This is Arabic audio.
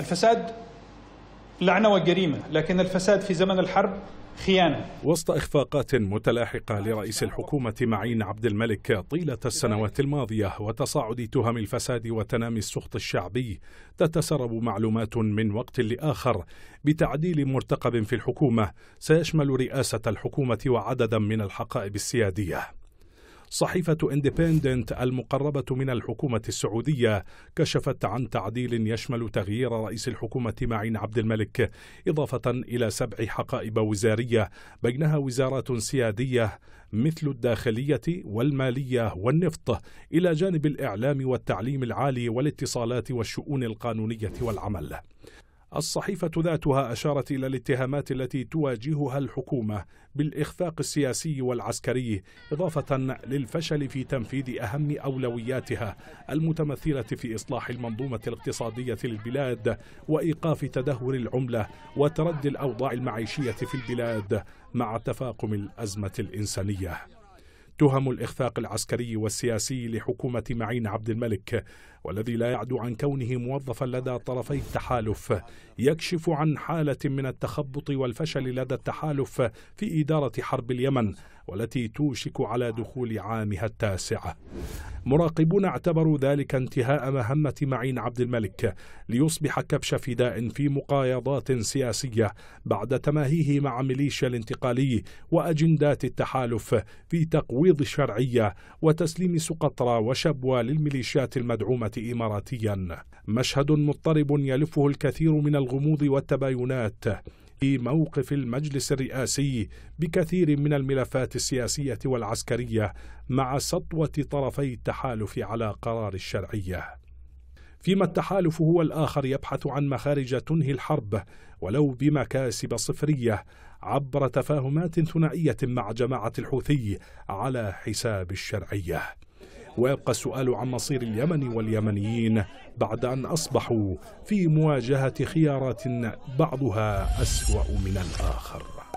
الفساد لعنة وجريمة لكن الفساد في زمن الحرب خيانة وسط إخفاقات متلاحقة لرئيس الحكومة معين عبد الملك طيلة السنوات الماضية وتصاعد تهم الفساد وتنامي السخط الشعبي تتسرب معلومات من وقت لآخر بتعديل مرتقب في الحكومة سيشمل رئاسة الحكومة وعددا من الحقائب السيادية صحيفة اندبندنت المقربة من الحكومة السعودية كشفت عن تعديل يشمل تغيير رئيس الحكومة معين عبد الملك إضافة إلى سبع حقائب وزارية بينها وزارات سيادية مثل الداخلية والمالية والنفط إلى جانب الإعلام والتعليم العالي والاتصالات والشؤون القانونية والعمل الصحيفة ذاتها أشارت إلى الاتهامات التي تواجهها الحكومة بالإخفاق السياسي والعسكري إضافة للفشل في تنفيذ أهم أولوياتها المتمثلة في إصلاح المنظومة الاقتصادية للبلاد وإيقاف تدهور العملة وتردي الأوضاع المعيشية في البلاد مع تفاقم الأزمة الإنسانية تهم الإخفاق العسكري والسياسي لحكومة معين عبد الملك والذي لا يعدو عن كونه موظفا لدى طرفي التحالف يكشف عن حالة من التخبط والفشل لدى التحالف في إدارة حرب اليمن والتي توشك على دخول عامها التاسع مراقبون اعتبروا ذلك انتهاء مهمة معين عبد الملك ليصبح كبش فداء في مقايضات سياسية بعد تماهيه مع ميليشيا الانتقالي وأجندات التحالف في تقويض الشرعية وتسليم سقطرى وشبوة للميليشيات المدعومة إماراتيا مشهد مضطرب يلفه الكثير من الغموض والتباينات في موقف المجلس الرئاسي بكثير من الملفات السياسية والعسكرية مع سطوة طرفي التحالف على قرار الشرعية فيما التحالف هو الآخر يبحث عن مخارج تنهي الحرب ولو بمكاسب صفرية عبر تفاهمات ثنائية مع جماعة الحوثي على حساب الشرعية ويبقى السؤال عن مصير اليمن واليمنيين بعد أن أصبحوا في مواجهة خيارات بعضها أسوأ من الآخر